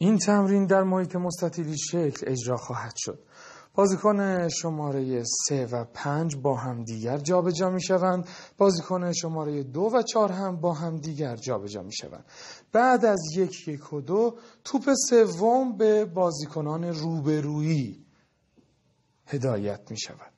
این تمرین در محیط مستطیلی شکل اجرا خواهد شد بازیکن شماره 3 و 5 با هم دیگر جابجا می شوند بازیکن شماره 2 و 4 هم با هم دیگر جابجا می شوند بعد از یک یک و دو توپ سوم به بازیکنان روبرویی هدایت می شود